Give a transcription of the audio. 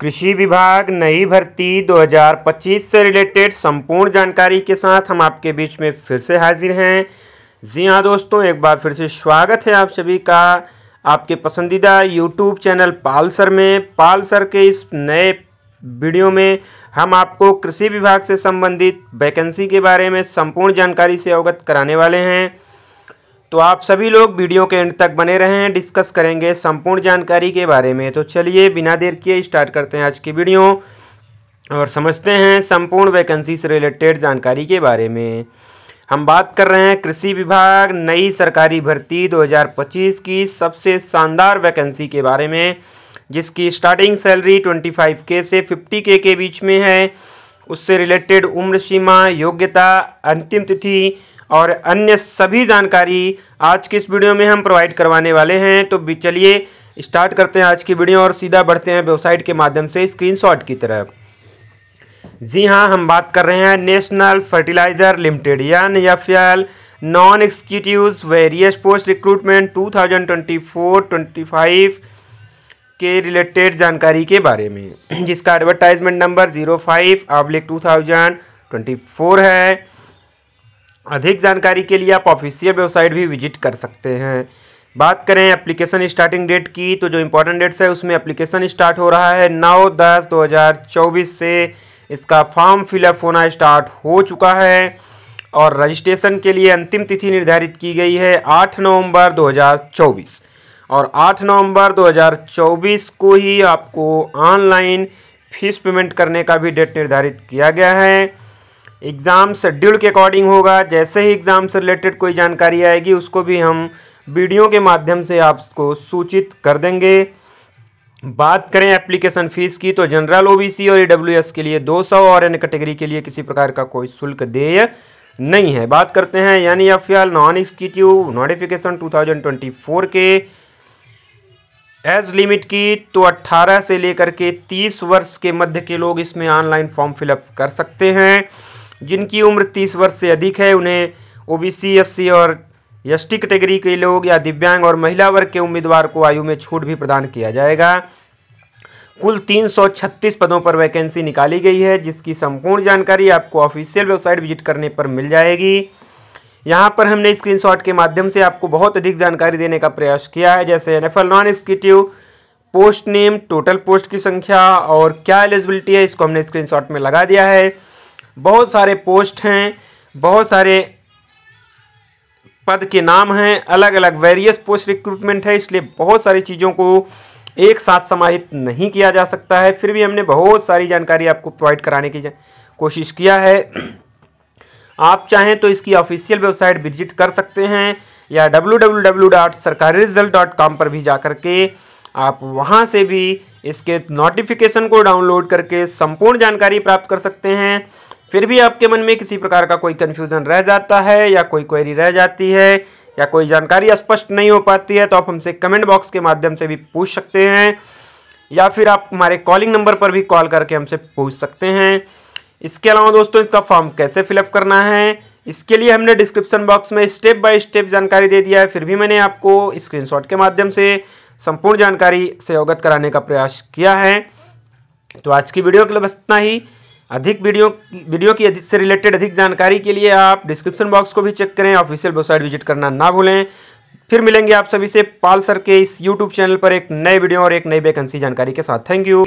कृषि विभाग नई भर्ती 2025 से रिलेटेड संपूर्ण जानकारी के साथ हम आपके बीच में फिर से हाजिर हैं जी हाँ दोस्तों एक बार फिर से स्वागत है आप सभी का आपके पसंदीदा यूट्यूब चैनल पालसर में पालसर के इस नए वीडियो में हम आपको कृषि विभाग से संबंधित वैकेंसी के बारे में संपूर्ण जानकारी से अवगत कराने वाले हैं तो आप सभी लोग वीडियो के एंड तक बने रहें डिस्कस करेंगे संपूर्ण जानकारी के बारे में तो चलिए बिना देर किए स्टार्ट करते हैं आज की वीडियो और समझते हैं संपूर्ण वैकेंसी से रिलेटेड जानकारी के बारे में हम बात कर रहे हैं कृषि विभाग नई सरकारी भर्ती 2025 की सबसे शानदार वैकेंसी के बारे में जिसकी स्टार्टिंग सैलरी 25 के से 50 के के बीच में है उससे रिलेटेड उम्र सीमा योग्यता अंतिम तिथि और अन्य सभी जानकारी आज की इस वीडियो में हम प्रोवाइड करवाने वाले हैं तो चलिए स्टार्ट करते हैं आज की वीडियो और सीधा बढ़ते हैं वेबसाइट के माध्यम से स्क्रीनशॉट की तरफ जी हाँ हम बात कर रहे हैं नेशनल फर्टिलाइजर लिमिटेड या N F L non executive various post recruitment 2024-25 के रिलेटेड जानकारी के बारे में जिसका advertisement number zero five oblique two है अधिक जानकारी के लिए आप ऑफिशियल वेबसाइट भी विजिट कर सकते हैं बात करें एप्लीकेशन स्टार्टिंग डेट की तो जो इम्पोर्टेंट डेट्स है उसमें एप्लीकेशन स्टार्ट हो रहा है नौ दस दो हज़ार चौबीस से इसका फॉर्म फिलअप होना स्टार्ट हो चुका है और रजिस्ट्रेशन के लिए अंतिम तिथि निर्धारित की गई है आठ नवंबर 2024 और 8 नवंबर 2024 को ही आपको ऑनलाइन फीस पेमेंट करने का भी डेट निर्धारित किया गया है एग्ज़ाम शेड्यूल के अकॉर्डिंग होगा जैसे ही एग्ज़ाम से रिलेटेड कोई जानकारी आएगी उसको भी हम वीडियो के माध्यम से आपको सूचित कर देंगे बात करें एप्लीकेशन फ़ीस की तो जनरल ओबीसी और ईडब्ल्यूएस के लिए 200 और अन्य कैटेगरी के लिए किसी प्रकार का कोई शुल्क देय नहीं है बात करते हैं यानी या फिलहाल नॉन एग्जीक्यूटिव नोटिफिकेशन 2024 के एज लिमिट की तो 18 से लेकर के 30 वर्ष के मध्य के लोग इसमें ऑनलाइन फॉर्म फिलअप कर सकते हैं जिनकी उम्र तीस वर्ष से अधिक है उन्हें ओबीसी एससी और एस टी कैटेगरी के लोग या दिव्यांग और महिला वर्ग के उम्मीदवार को आयु में छूट भी प्रदान किया जाएगा कुल 336 पदों पर वैकेंसी निकाली गई है जिसकी संपूर्ण जानकारी आपको ऑफिशियल वेबसाइट विजिट करने पर मिल जाएगी यहाँ पर हमने स्क्रीनशॉट के माध्यम से आपको बहुत अधिक जानकारी देने का प्रयास किया है जैसे N non executive post name total post की संख्या और क्या एलिजिबिलिटी है इसको हमने स्क्रीनशॉट में लगा दिया है बहुत सारे पोस्ट हैं बहुत सारे पद के नाम हैं अलग अलग वेरियस पोस्ट रिक्रूटमेंट है इसलिए बहुत सारी चीज़ों को एक साथ समाहित नहीं किया जा सकता है फिर भी हमने बहुत सारी जानकारी आपको प्रोवाइड कराने की कोशिश किया है आप चाहें तो इसकी ऑफिशियल वेबसाइट विजिट कर सकते हैं या डब्ल्यू पर भी जा के आप वहां से भी इसके नोटिफिकेशन को डाउनलोड करके संपूर्ण जानकारी प्राप्त कर सकते हैं फिर भी आपके मन में किसी प्रकार का कोई कन्फ्यूज़न रह जाता है या कोई क्वेरी रह जाती है या कोई जानकारी स्पष्ट नहीं हो पाती है तो आप हमसे कमेंट बॉक्स के माध्यम से भी पूछ सकते हैं या फिर आप हमारे कॉलिंग नंबर पर भी कॉल करके हमसे पूछ सकते हैं इसके अलावा दोस्तों इसका फॉर्म कैसे फिलअप करना है इसके लिए हमने डिस्क्रिप्शन बॉक्स में स्टेप बाय स्टेप जानकारी दे दिया है फिर भी मैंने आपको स्क्रीनशॉट के माध्यम से संपूर्ण जानकारी से अवगत कराने का प्रयास किया है तो आज की वीडियो के लिए बस इतना ही अधिक वीडियो वीडियो की से रिलेटेड अधिक जानकारी के लिए आप डिस्क्रिप्शन बॉक्स को भी चेक करें ऑफिशियल वेबसाइट विजिट करना ना भूलें फिर मिलेंगे आप सभी से पाल सर के इस यूट्यूब चैनल पर एक नए वीडियो और एक नई वैकेंसी जानकारी के साथ थैंक यू